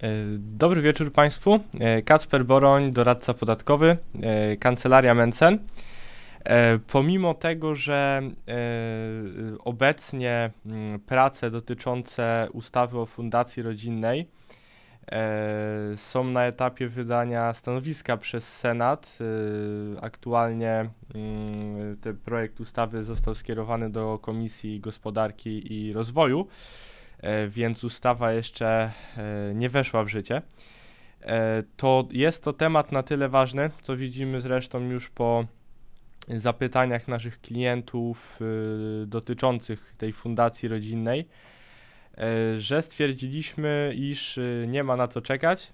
E, dobry wieczór Państwu. E, Kacper Boroń, doradca podatkowy, e, kancelaria Mencen. Pomimo tego, że obecnie mm, prace dotyczące ustawy o fundacji rodzinnej są na etapie wydania stanowiska przez Senat, aktualnie mm, ten projekt ustawy został skierowany do Komisji Gospodarki i Rozwoju. E, więc ustawa jeszcze e, nie weszła w życie. E, to jest to temat na tyle ważny, co widzimy zresztą już po zapytaniach naszych klientów dotyczących tej fundacji rodzinnej, że stwierdziliśmy, iż nie ma na co czekać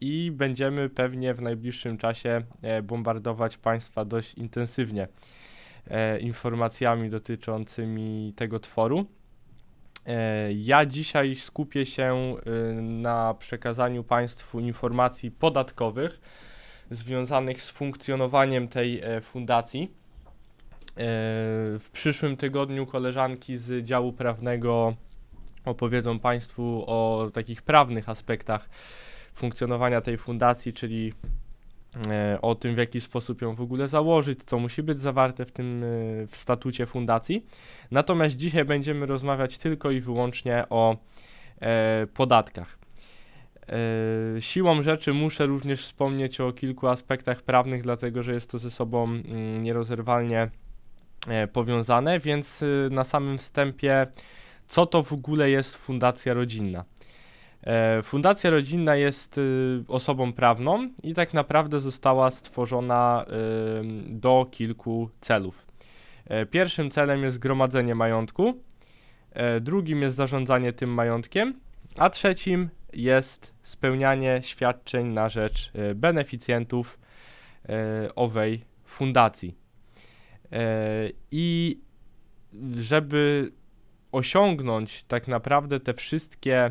i będziemy pewnie w najbliższym czasie bombardować Państwa dość intensywnie informacjami dotyczącymi tego tworu. E, ja dzisiaj skupię się y, na przekazaniu Państwu informacji podatkowych związanych z funkcjonowaniem tej e, fundacji. E, w przyszłym tygodniu koleżanki z działu prawnego opowiedzą Państwu o takich prawnych aspektach funkcjonowania tej fundacji, czyli E, o tym, w jaki sposób ją w ogóle założyć, co musi być zawarte w tym e, w statucie fundacji. Natomiast dzisiaj będziemy rozmawiać tylko i wyłącznie o e, podatkach. E, siłą rzeczy muszę również wspomnieć o kilku aspektach prawnych, dlatego że jest to ze sobą mm, nierozerwalnie e, powiązane, więc na samym wstępie, co to w ogóle jest fundacja rodzinna? E, fundacja rodzinna jest y, osobą prawną i tak naprawdę została stworzona y, do kilku celów. E, pierwszym celem jest gromadzenie majątku, e, drugim jest zarządzanie tym majątkiem, a trzecim jest spełnianie świadczeń na rzecz beneficjentów owej fundacji. I żeby osiągnąć tak naprawdę te wszystkie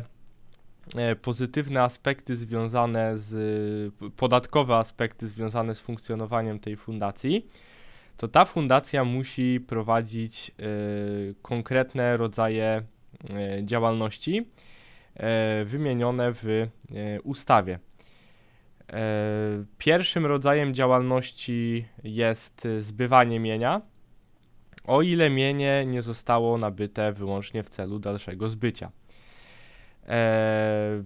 E, pozytywne aspekty związane z podatkowe aspekty związane z funkcjonowaniem tej fundacji, to ta fundacja musi prowadzić e, konkretne rodzaje e, działalności wymienione w ustawie. Pierwszym rodzajem działalności jest zbywanie mienia, o ile mienie nie zostało nabyte wyłącznie w celu dalszego zbycia. E,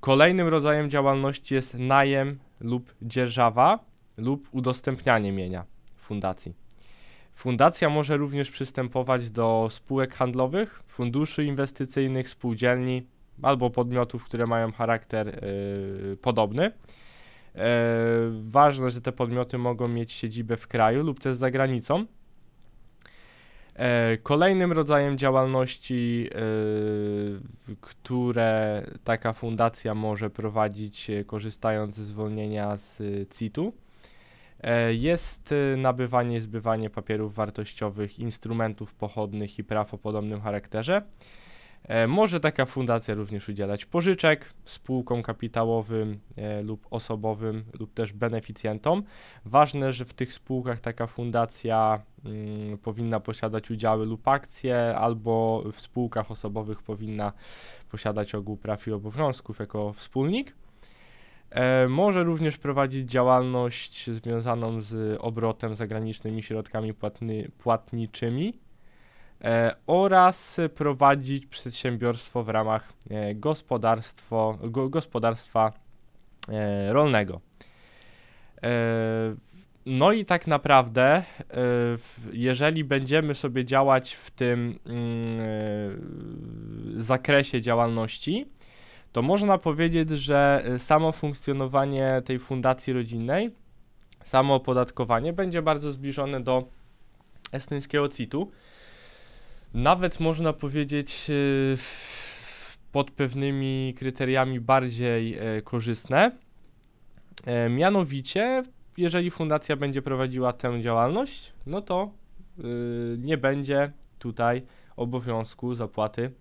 kolejnym rodzajem działalności jest najem lub dzierżawa lub udostępnianie mienia fundacji. Fundacja może również przystępować do spółek handlowych, funduszy inwestycyjnych, spółdzielni albo podmiotów, które mają charakter e, podobny. Yy, ważne, że te podmioty mogą mieć siedzibę w kraju lub też za granicą. E, kolejnym rodzajem działalności, e, które taka fundacja może prowadzić, e, korzystając ze zwolnienia z CIT-u, jest nabywanie i zbywanie papierów wartościowych, instrumentów pochodnych i praw o podobnym charakterze. E, może taka fundacja również udzielać pożyczek spółkom kapitałowym e, lub osobowym lub też beneficjentom. Ważne, że w tych spółkach taka fundacja mm, powinna posiadać udziały lub akcje, albo w spółkach osobowych powinna posiadać ogół praw i obowiązków jako wspólnik. E, może również prowadzić działalność związaną z obrotem zagranicznymi środkami płatny, płatniczymi E, oraz prowadzić przedsiębiorstwo w ramach e, gospodarstwo, gospodarstwa e, rolnego. No i tak naprawdę, jeżeli będziemy sobie działać w tym mm, zakresie działalności, to można powiedzieć, że samo funkcjonowanie tej fundacji rodzinnej, samo opodatkowanie będzie bardzo zbliżone do estyńskiego CIT-u, nawet można powiedzieć e, pod pewnymi kryteriami bardziej e, korzystne. E, mianowicie, jeżeli fundacja będzie prowadziła tę działalność, no to nie będzie tutaj obowiązku zapłaty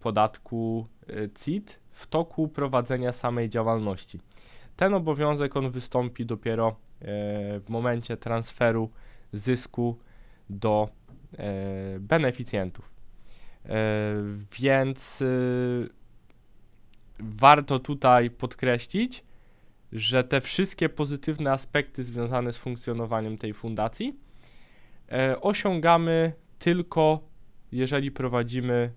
podatku CIT w toku prowadzenia samej działalności. Ten obowiązek on wystąpi dopiero w momencie transferu zysku do E, beneficjentów. E, więc y, warto tutaj podkreślić, że te wszystkie pozytywne aspekty związane z funkcjonowaniem tej fundacji e, osiągamy tylko jeżeli prowadzimy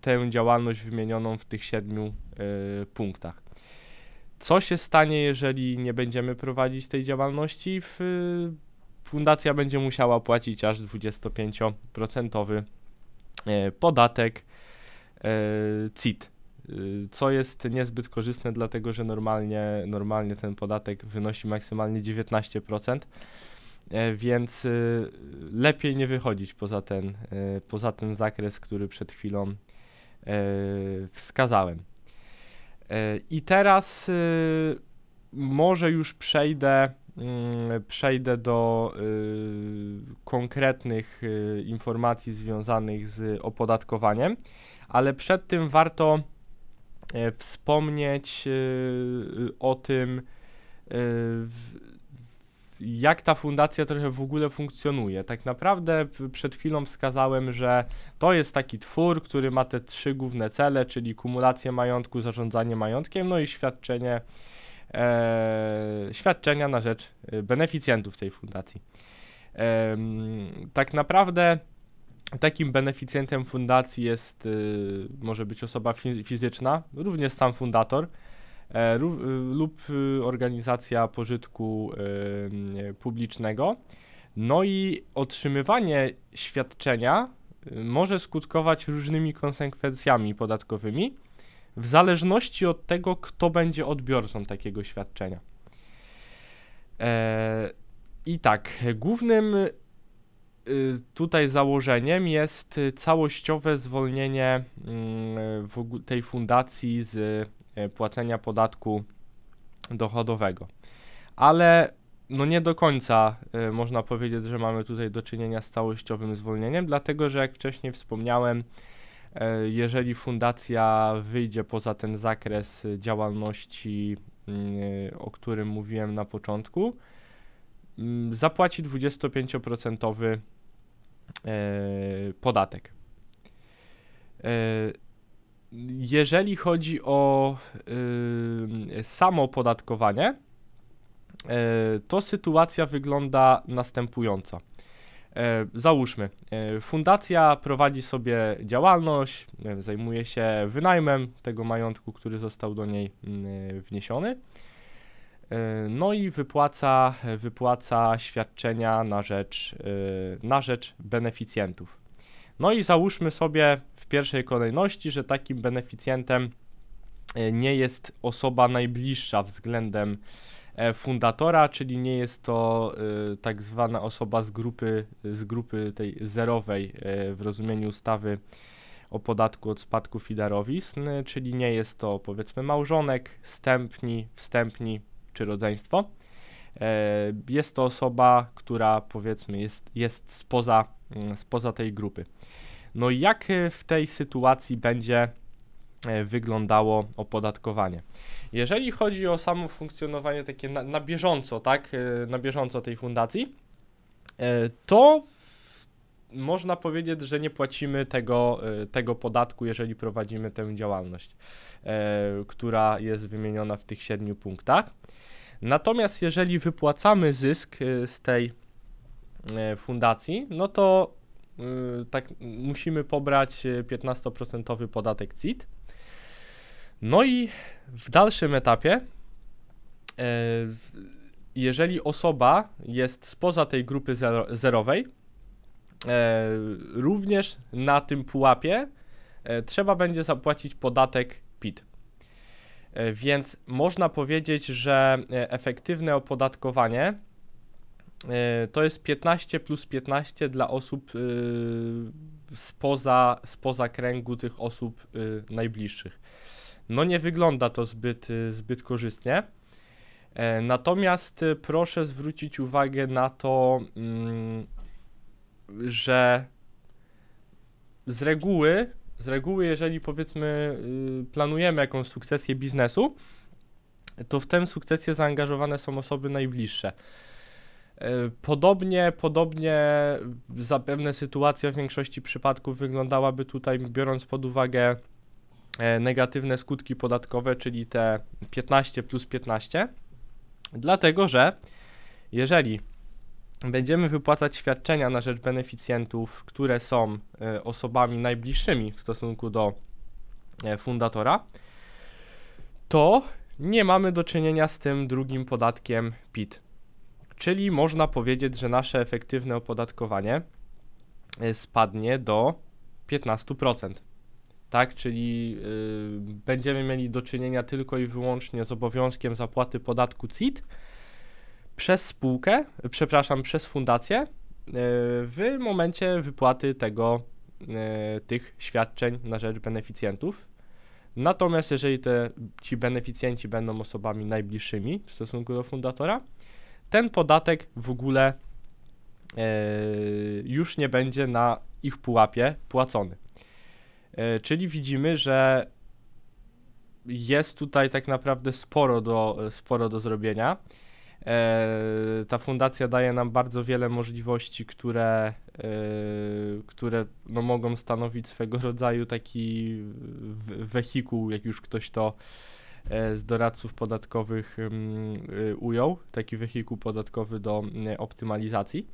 tę działalność wymienioną w tych siedmiu punktach. Co się stanie, jeżeli nie będziemy prowadzić tej działalności w fundacja będzie musiała płacić aż 25% e, podatek e, CIT e, co jest niezbyt korzystne, dlatego że normalnie, normalnie ten podatek wynosi maksymalnie 19%, więc lepiej nie wychodzić poza ten, poza ten zakres, który przed chwilą wskazałem. I teraz może już przejdę Mm, przejdę do y, konkretnych y, informacji związanych z opodatkowaniem, ale przed tym warto e, wspomnieć y, o tym, jak ta fundacja trochę w ogóle funkcjonuje. Tak naprawdę przed chwilą wskazałem, że to jest taki twór, który ma te trzy główne cele, czyli kumulację majątku, zarządzanie majątkiem, no i świadczenie E, świadczenia na rzecz e, beneficjentów tej fundacji. tak naprawdę takim beneficjentem fundacji jest, e, może być osoba fizyczna, również sam fundator, lub organizacja pożytku publicznego. No i otrzymywanie świadczenia może skutkować różnymi konsekwencjami podatkowymi, w zależności od tego, kto będzie odbiorcą takiego świadczenia. E, I tak, głównym y, tutaj założeniem jest całościowe zwolnienie mm, tej fundacji z e, płacenia podatku dochodowego. Ale no nie do końca e, można powiedzieć, że mamy tutaj do czynienia z całościowym zwolnieniem, dlatego że jak wcześniej wspomniałem, E, jeżeli fundacja wyjdzie poza ten zakres działalności, mm, o którym mówiłem na początku, mm, zapłaci 25% e, podatek. E, jeżeli chodzi o y, samo opodatkowanie, to sytuacja wygląda następująco. E, załóżmy, e, fundacja prowadzi sobie działalność, e, zajmuje się wynajmem tego majątku, który został do niej mm, wniesiony. No i wypłaca, wypłaca świadczenia na rzecz, na rzecz beneficjentów. No i załóżmy sobie w pierwszej kolejności, że takim beneficjentem nie jest osoba najbliższa względem E, fundatora, czyli nie jest to e, tak zwana osoba z grupy, z grupy tej zerowej e, w rozumieniu ustawy o podatku od spadków i darowizn, czyli nie jest to powiedzmy małżonek, stępni, wstępni czy rodzeństwo. Jest to osoba, która powiedzmy jest, jest spoza, spoza tej grupy. No jak w tej sytuacji będzie E, wyglądało opodatkowanie. Jeżeli chodzi o samo funkcjonowanie takie na, na bieżąco, tak, e, na bieżąco tej fundacji, e, to można powiedzieć, że nie płacimy tego, tego podatku, jeżeli prowadzimy tę działalność, która jest wymieniona w tych siedmiu punktach. Natomiast jeżeli wypłacamy zysk z tej fundacji, no to tak musimy pobrać 15% podatek CIT no i w dalszym etapie, e, jeżeli osoba jest spoza tej grupy zero, zerowej, e, również na tym pułapie e, trzeba będzie zapłacić podatek PIT. Więc można powiedzieć, że efektywne opodatkowanie to jest 15 plus 15 dla osób spoza, spoza kręgu tych osób najbliższych no nie wygląda to zbyt, y, zbyt korzystnie. E, natomiast y, proszę zwrócić uwagę na to, mm, że z reguły, z reguły, jeżeli powiedzmy y, planujemy jakąś sukcesję biznesu, to w tę sukcesję zaangażowane są osoby najbliższe. E, podobnie, podobnie zapewne sytuacja w większości przypadków wyglądałaby tutaj, biorąc pod uwagę E, negatywne skutki podatkowe, czyli te 15 plus 15, dlatego że jeżeli będziemy wypłacać świadczenia na rzecz beneficjentów, które są e, osobami najbliższymi w stosunku do e, fundatora, to nie mamy do czynienia z tym drugim podatkiem PIT. Czyli można powiedzieć, że nasze efektywne opodatkowanie spadnie do 15% tak? Czyli y, będziemy mieli do czynienia tylko i wyłącznie z obowiązkiem zapłaty podatku CIT przez spółkę, przepraszam, przez fundację y, w momencie wypłaty tego, y, tych świadczeń na rzecz beneficjentów. Natomiast jeżeli te, ci beneficjenci będą osobami najbliższymi w stosunku do fundatora, ten podatek w ogóle już nie będzie na ich pułapie płacony. E, czyli widzimy, że jest tutaj tak naprawdę sporo do, sporo do zrobienia. E, ta fundacja daje nam bardzo wiele możliwości, które, e, które no mogą stanowić swego rodzaju taki wehikuł, jak już ktoś to z doradców podatkowych mm, ujął, taki wehikuł podatkowy do mm, optymalizacji.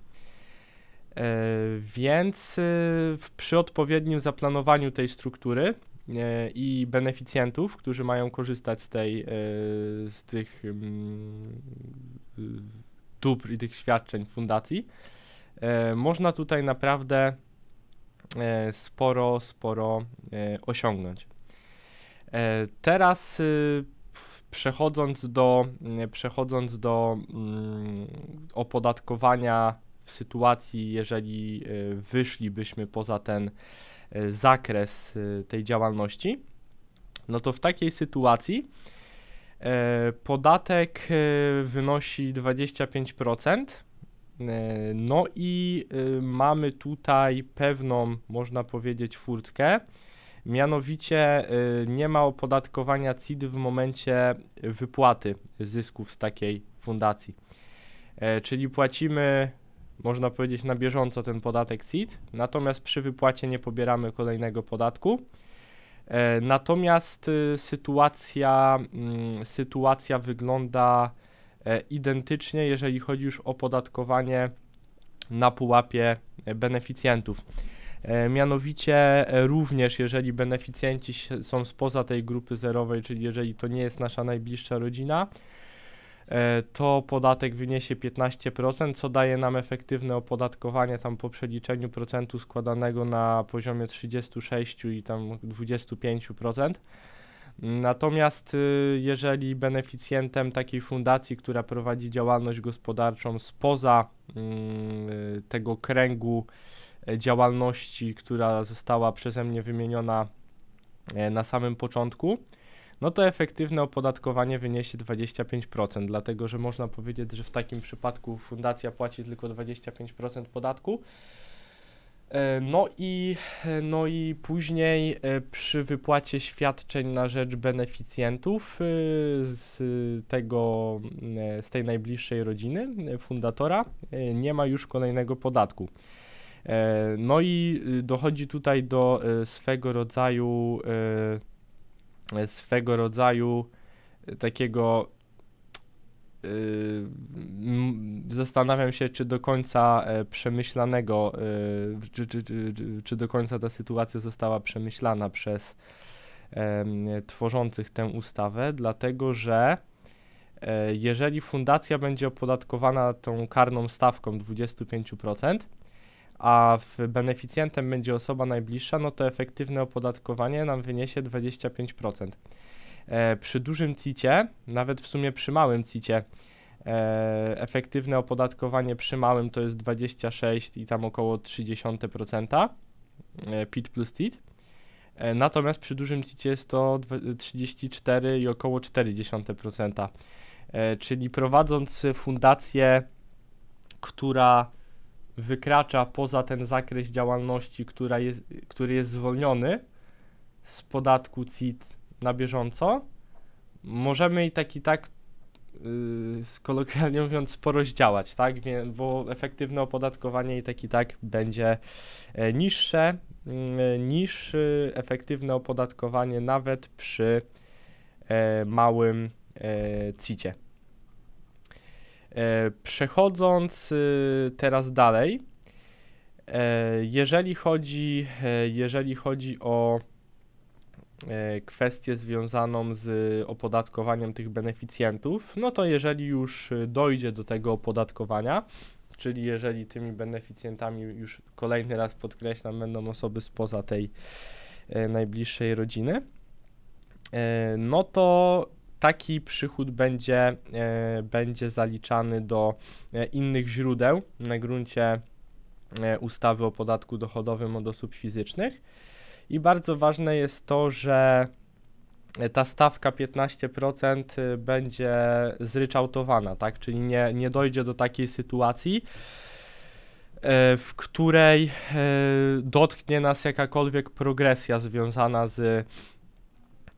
E, więc y, przy odpowiednim zaplanowaniu tej struktury e, i beneficjentów, którzy mają korzystać z, tej, e, z tych mm, y, dóbr i tych świadczeń fundacji, można tutaj naprawdę sporo, sporo osiągnąć. Teraz y, przechodząc do, mm, przechodząc do mm, opodatkowania w sytuacji, jeżeli e, wyszlibyśmy poza ten e, zakres e, tej działalności, no to w takiej sytuacji podatek wynosi 25%. No i mamy tutaj pewną, można powiedzieć, furtkę. Mianowicie nie ma opodatkowania CID w momencie wypłaty zysków z takiej fundacji. Czyli płacimy można powiedzieć, na bieżąco ten podatek CIT, natomiast przy wypłacie nie pobieramy kolejnego podatku. E, natomiast y, sytuacja, mm, sytuacja wygląda e, identycznie, jeżeli chodzi już o podatkowanie na pułapie e, beneficjentów. Mianowicie również jeżeli beneficjenci są spoza tej grupy zerowej, czyli jeżeli to nie jest nasza najbliższa rodzina, E, to podatek wyniesie 15%, co daje nam efektywne opodatkowanie tam po przeliczeniu procentu składanego na poziomie 36 i tam 25%. Natomiast y, jeżeli beneficjentem takiej fundacji, która prowadzi działalność gospodarczą spoza mm, tego kręgu e, działalności, która została przeze mnie wymieniona e, na samym początku, no to efektywne opodatkowanie wyniesie 25%, dlatego że można powiedzieć, że w takim przypadku fundacja płaci tylko 25% podatku. E, no i, e, no i później e, przy wypłacie świadczeń na rzecz beneficjentów z, tego, z tej najbliższej rodziny fundatora nie ma już kolejnego podatku. No i y, dochodzi tutaj do swego rodzaju E, swego rodzaju e, takiego e, zastanawiam się, czy do końca przemyślanego, czy, czy, czy, czy, do końca ta sytuacja została przemyślana przez tworzących tę ustawę, dlatego że jeżeli fundacja będzie opodatkowana tą karną stawką 25%, a beneficjentem będzie osoba najbliższa, no to efektywne opodatkowanie nam wyniesie 25%. E, przy dużym CIT-ie, nawet w sumie przy małym CIT-ie, e, efektywne opodatkowanie przy małym to jest 26 i tam około 30% e, PIT plus CIT. E, natomiast przy dużym CIT jest to 34 i około 40%. E, czyli prowadząc fundację, która wykracza poza ten zakres działalności, która jest, który jest zwolniony z podatku CIT na bieżąco, możemy i tak i tak yy, kolokwialnie mówiąc sporo zdziałać, tak? Wie, bo efektywne opodatkowanie i tak i tak będzie e, niższe mm, niż efektywne opodatkowanie nawet przy e, małym e, CIT-ie. E, przechodząc y, teraz dalej, e, jeżeli chodzi, e, jeżeli chodzi o kwestię związaną z opodatkowaniem tych beneficjentów, no to jeżeli już dojdzie do tego opodatkowania, czyli jeżeli tymi beneficjentami już kolejny raz podkreślam, będą osoby spoza tej najbliższej rodziny, no to taki przychód będzie, e, będzie zaliczany do e, innych źródeł na gruncie e, ustawy o podatku dochodowym od osób fizycznych. I bardzo ważne jest to, że ta stawka 15% będzie zryczałtowana, tak? Czyli nie, nie dojdzie do takiej sytuacji, w której dotknie nas jakakolwiek progresja związana z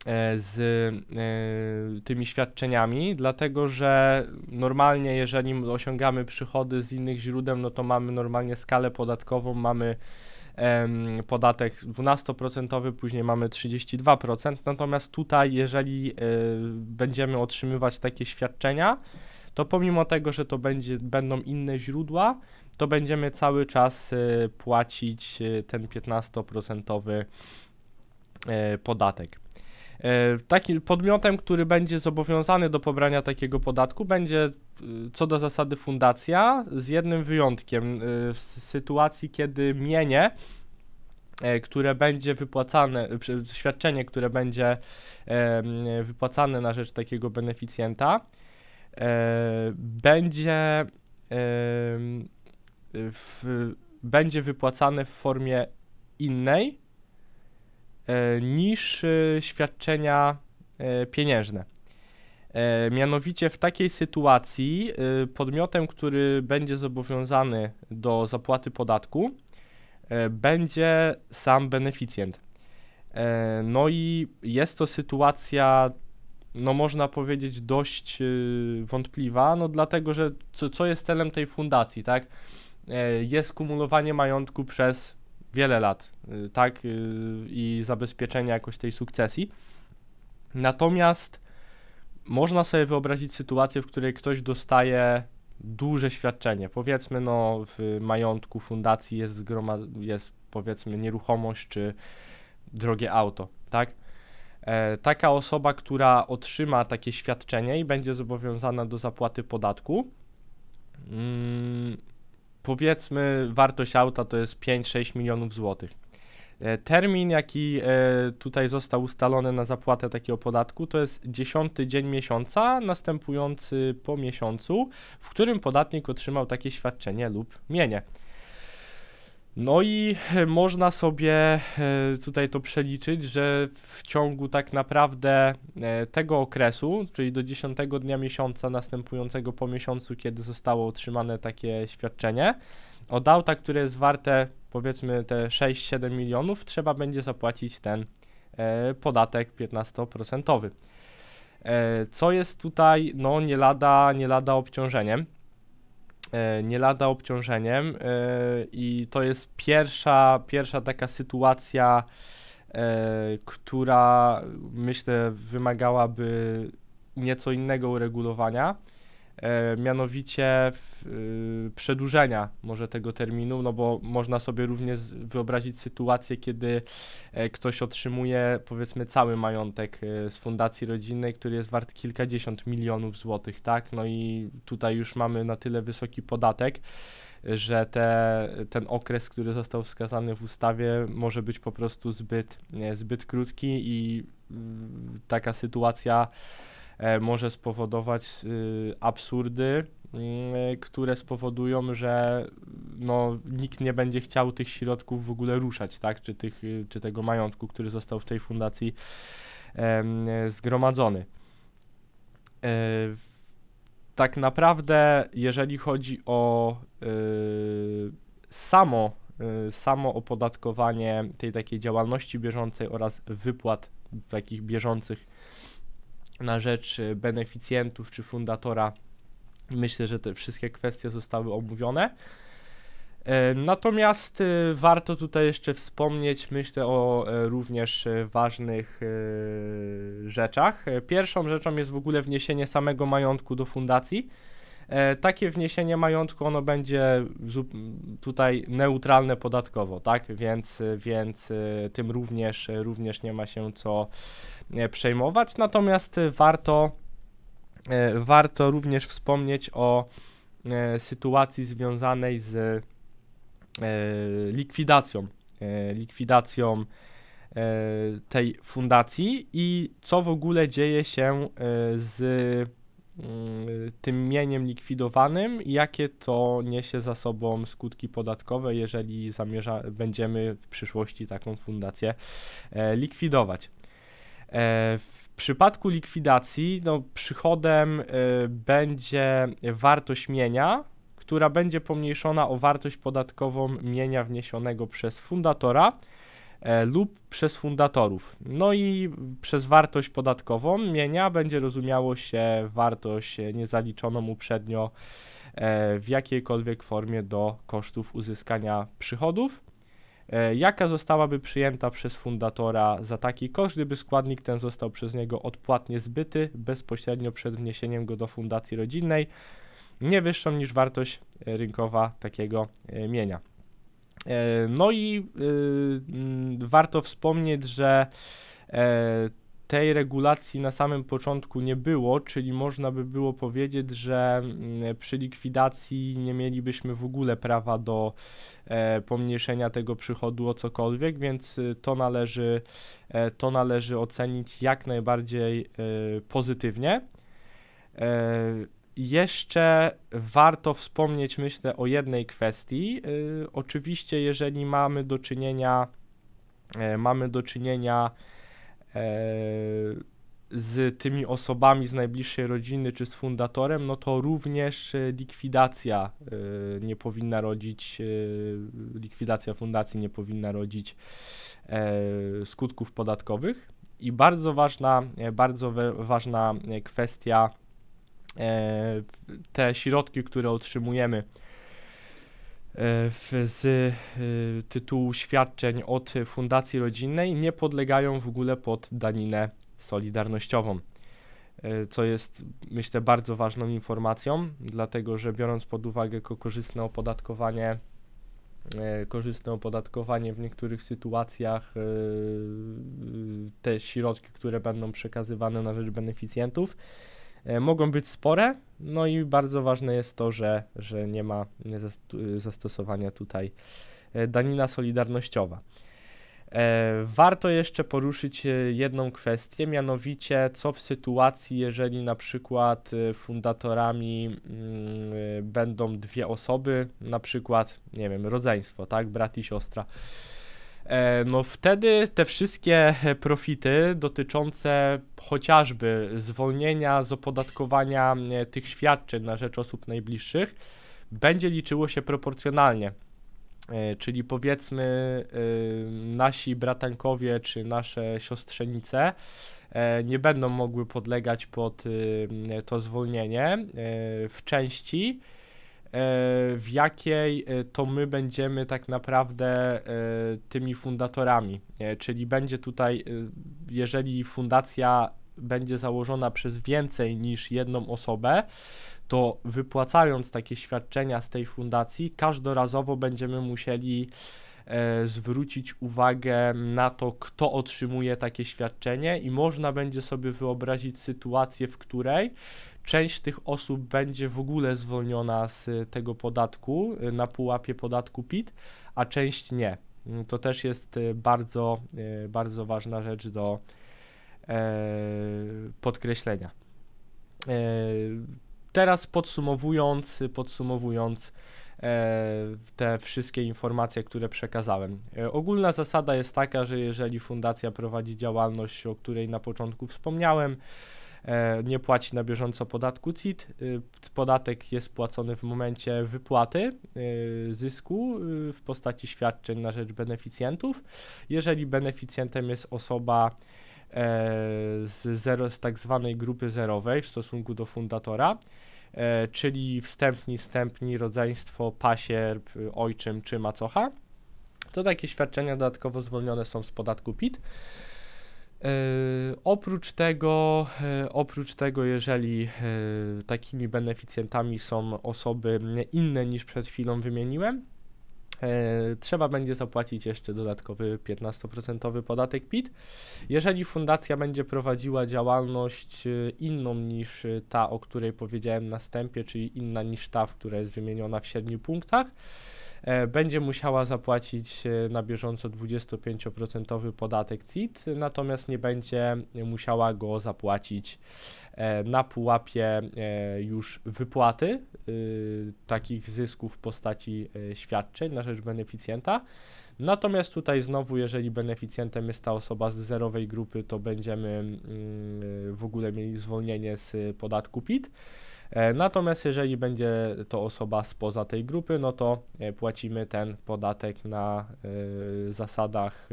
E, z e, tymi świadczeniami, dlatego że normalnie, jeżeli osiągamy przychody z innych źródeł, no to mamy normalnie skalę podatkową, mamy podatek 12%, później mamy 32%. Natomiast tutaj, jeżeli e, będziemy otrzymywać takie świadczenia, to pomimo tego, że to będzie, będą inne źródła, to będziemy cały czas płacić ten 15% podatek. E, takim podmiotem, który będzie zobowiązany do pobrania takiego podatku, będzie e, co do zasady fundacja, z jednym wyjątkiem e, w sytuacji, kiedy mienie które będzie wypłacane, świadczenie, które będzie wypłacane na rzecz takiego beneficjenta, będzie, w, będzie wypłacane w formie innej E, niż e, świadczenia e, pieniężne. Mianowicie w takiej sytuacji podmiotem, który będzie zobowiązany do zapłaty podatku, będzie sam beneficjent. No i jest to sytuacja, no można powiedzieć, dość wątpliwa, no dlatego, że co, co jest celem tej fundacji, tak? Jest kumulowanie majątku przez wiele lat, y, tak, y, i zabezpieczenia jakoś tej sukcesji. Natomiast można sobie wyobrazić sytuację, w której ktoś dostaje duże świadczenie. Powiedzmy, no, w majątku fundacji jest, jest powiedzmy nieruchomość czy drogie auto, tak? E, taka osoba, która otrzyma takie świadczenie i będzie zobowiązana do zapłaty podatku, mm, powiedzmy wartość auta to jest 5-6 milionów złotych. E, termin, jaki e, tutaj został ustalony na zapłatę takiego podatku, to jest 10 dzień miesiąca, następujący po miesiącu, w którym podatnik otrzymał takie świadczenie lub mienie. No i można sobie e, tutaj to przeliczyć, że w ciągu tak naprawdę e, tego okresu, czyli do 10 dnia miesiąca następującego po miesiącu, kiedy zostało otrzymane takie świadczenie, od auta, które jest warte powiedzmy te 6-7 milionów, trzeba będzie zapłacić ten e, podatek 15%. Co jest tutaj no nie lada, nie lada obciążeniem. E, nie lada obciążeniem e, i to jest pierwsza, pierwsza taka sytuacja, e, która myślę wymagałaby nieco innego uregulowania. E, mianowicie y, przedłużenia może tego terminu, no bo można sobie również wyobrazić sytuację, kiedy e, ktoś otrzymuje powiedzmy cały majątek e, z fundacji rodzinnej, który jest wart kilkadziesiąt milionów złotych, tak? No i tutaj już mamy na tyle wysoki podatek, że te, ten okres, który został wskazany w ustawie, może być po prostu zbyt, nie, zbyt krótki i y, taka sytuacja E, może spowodować y, absurdy, mm, e, które spowodują, że no, nikt nie będzie chciał tych środków w ogóle ruszać, tak? czy, tych, y, czy tego majątku, który został w tej fundacji zgromadzony. E, tak naprawdę, jeżeli chodzi o y, samo, samo opodatkowanie tej takiej działalności bieżącej oraz wypłat takich bieżących na rzecz y, beneficjentów czy fundatora. Myślę, że te wszystkie kwestie zostały omówione. E, natomiast y, warto tutaj jeszcze wspomnieć, myślę o e, również e, ważnych rzeczach. Pierwszą rzeczą jest w ogóle wniesienie samego majątku do fundacji. E, takie wniesienie majątku, ono będzie tutaj neutralne podatkowo, tak? Więc, więc e, tym również, e, również nie ma się co przejmować. Natomiast warto, warto również wspomnieć o sytuacji związanej z likwidacją, likwidacją tej fundacji i co w ogóle dzieje się z Y, tym mieniem likwidowanym i jakie to niesie za sobą skutki podatkowe, jeżeli zamierza, będziemy w przyszłości taką fundację e, likwidować. E, w przypadku likwidacji no, przychodem y, będzie wartość mienia, która będzie pomniejszona o wartość podatkową mienia wniesionego przez fundatora E, lub przez fundatorów. No i przez wartość podatkową mienia będzie rozumiało się wartość e, niezaliczoną uprzednio e, w jakiejkolwiek formie do kosztów uzyskania przychodów. Jaka zostałaby przyjęta przez fundatora za taki koszt, gdyby składnik ten został przez niego odpłatnie zbyty bezpośrednio przed wniesieniem go do fundacji rodzinnej, nie wyższą niż wartość rynkowa takiego mienia. E, no i y, mm, warto wspomnieć, że e, tej regulacji na samym początku nie było, czyli można by było powiedzieć, że mm, przy likwidacji nie mielibyśmy w ogóle prawa do e, pomniejszenia tego przychodu o cokolwiek, więc y, to należy, to należy ocenić jak najbardziej pozytywnie jeszcze warto wspomnieć, myślę, o jednej kwestii. Y, oczywiście, jeżeli mamy do czynienia, e, mamy do czynienia e, z tymi osobami z najbliższej rodziny czy z fundatorem, no to również e, likwidacja nie powinna rodzić, likwidacja fundacji nie powinna rodzić skutków podatkowych. I bardzo ważna, bardzo ważna kwestia E, te środki, które otrzymujemy e, z e, tytułu świadczeń od Fundacji Rodzinnej nie podlegają w ogóle pod daninę solidarnościową. Co jest, myślę, bardzo ważną informacją, dlatego że biorąc pod uwagę korzystne opodatkowanie, korzystne opodatkowanie w niektórych sytuacjach, te środki, które będą przekazywane na rzecz beneficjentów, E, mogą być spore. No i bardzo ważne jest to, że, że nie ma zastosowania tutaj e, danina solidarnościowa. E, warto jeszcze poruszyć jedną kwestię, mianowicie co w sytuacji, jeżeli na przykład fundatorami mm, będą dwie osoby, na przykład, nie wiem, rodzeństwo, tak, brat i siostra. E, no wtedy te wszystkie profity dotyczące chociażby zwolnienia z opodatkowania e, tych świadczeń na rzecz osób najbliższych będzie liczyło się proporcjonalnie. E, czyli powiedzmy, nasi bratankowie czy nasze siostrzenice nie będą mogły podlegać pod to zwolnienie w części E, w jakiej e, to my będziemy tak naprawdę e, tymi fundatorami. Czyli będzie tutaj, jeżeli fundacja będzie założona przez więcej niż jedną osobę, to wypłacając takie świadczenia z tej fundacji, każdorazowo będziemy musieli zwrócić uwagę na to, kto otrzymuje takie świadczenie, i można będzie sobie wyobrazić sytuację, w której część tych osób będzie w ogóle zwolniona z y, tego podatku y, na pułapie podatku PIT, a część nie. Mm, to też jest y, bardzo, bardzo ważna rzecz do e, podkreślenia. E, teraz podsumowując, podsumowując e, te wszystkie informacje, które przekazałem. Ogólna zasada jest taka, że jeżeli fundacja prowadzi działalność, o której na początku wspomniałem, E, nie płaci na bieżąco podatku CIT. E, podatek jest płacony w momencie wypłaty e, zysku w postaci świadczeń na rzecz beneficjentów. Jeżeli beneficjentem jest osoba z, zero, z tak zwanej grupy zerowej w stosunku do fundatora, czyli wstępni, stępni, rodzeństwo, pasierb, ojczym czy macocha, to takie świadczenia dodatkowo zwolnione są z podatku PIT. E, oprócz tego, e, oprócz tego, jeżeli e, takimi beneficjentami są osoby inne niż przed chwilą wymieniłem, trzeba będzie zapłacić jeszcze dodatkowy 15% podatek PIT. Jeżeli fundacja będzie prowadziła działalność inną niż ta, o której powiedziałem na wstępie, czyli inna niż ta, w która jest wymieniona w 7 punktach, E, będzie musiała zapłacić e, na bieżąco 25% podatek CIT, natomiast nie będzie musiała go zapłacić e, na pułapie już wypłaty takich zysków w postaci świadczeń na rzecz beneficjenta. Natomiast tutaj znowu, jeżeli beneficjentem jest ta osoba z zerowej grupy, to będziemy mm, w ogóle mieli zwolnienie z podatku PIT. E, natomiast jeżeli będzie to osoba spoza tej grupy, no to e, płacimy ten podatek na e, zasadach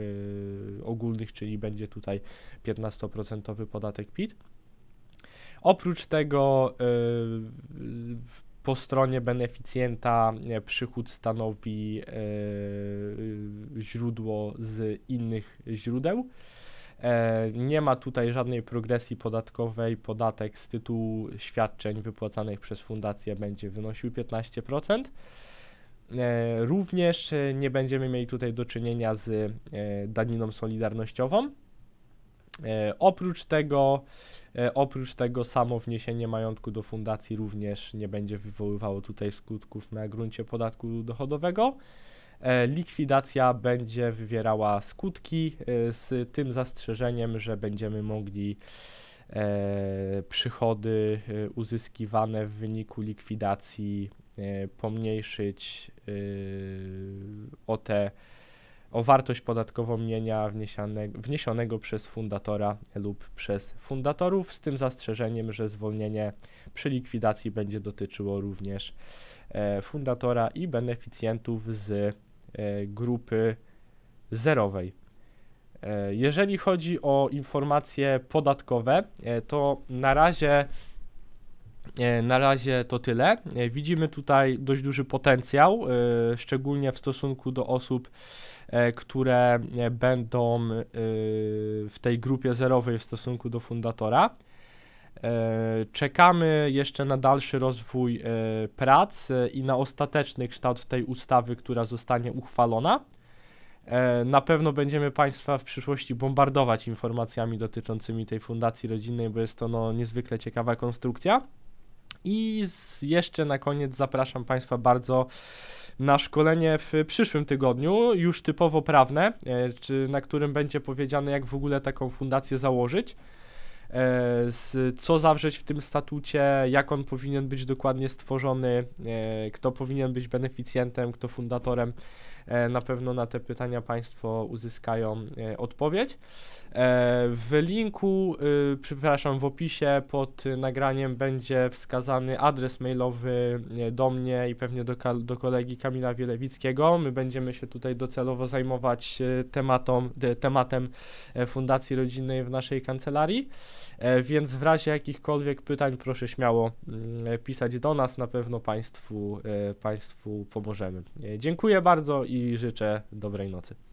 ogólnych, czyli będzie tutaj 15% podatek PIT. Oprócz tego po stronie beneficjenta przychód stanowi źródło z innych źródeł. E, nie ma tutaj żadnej progresji podatkowej. Podatek z tytułu świadczeń wypłacanych przez fundację będzie wynosił 15%. E, również nie będziemy mieli tutaj do czynienia z e, daniną solidarnościową. Oprócz tego, oprócz tego samo wniesienie majątku do fundacji również nie będzie wywoływało tutaj skutków na gruncie podatku dochodowego. E, likwidacja będzie wywierała skutki e, z tym zastrzeżeniem, że będziemy mogli e, przychody uzyskiwane w wyniku likwidacji pomniejszyć o te o wartość podatkową mienia wniesionego, wniesionego przez fundatora lub przez fundatorów, z tym zastrzeżeniem, że zwolnienie przy likwidacji będzie dotyczyło również fundatora i beneficjentów z E, grupy zerowej. E, jeżeli chodzi o informacje podatkowe, e, to na razie na razie to tyle. Widzimy tutaj dość duży potencjał, szczególnie w stosunku do osób, które będą w tej grupie zerowej w stosunku do fundatora. E, czekamy jeszcze na dalszy rozwój e, prac e, i na ostateczny kształt tej ustawy, która zostanie uchwalona. Na pewno będziemy Państwa w przyszłości bombardować informacjami dotyczącymi tej fundacji rodzinnej, bo jest to no, niezwykle ciekawa konstrukcja. I jeszcze na koniec zapraszam Państwa bardzo na szkolenie w przyszłym tygodniu, już typowo prawne, na którym będzie powiedziane, jak w ogóle taką fundację założyć. E, z, co zawrzeć w tym statucie, jak on powinien być dokładnie stworzony, e, kto powinien być beneficjentem, kto fundatorem. E, na pewno na te pytania Państwo uzyskają e, odpowiedź. E, w linku, y, przepraszam, w opisie pod nagraniem będzie wskazany adres mailowy do mnie i pewnie do, do kolegi Kamila Wielewickiego. My będziemy się tutaj docelowo zajmować tematom, tematem Fundacji Rodzinnej w naszej kancelarii, więc w razie jakichkolwiek pytań proszę śmiało mm, pisać do nas, na pewno Państwu, państwu pomożemy. Dziękuję bardzo i i życzę dobrej nocy.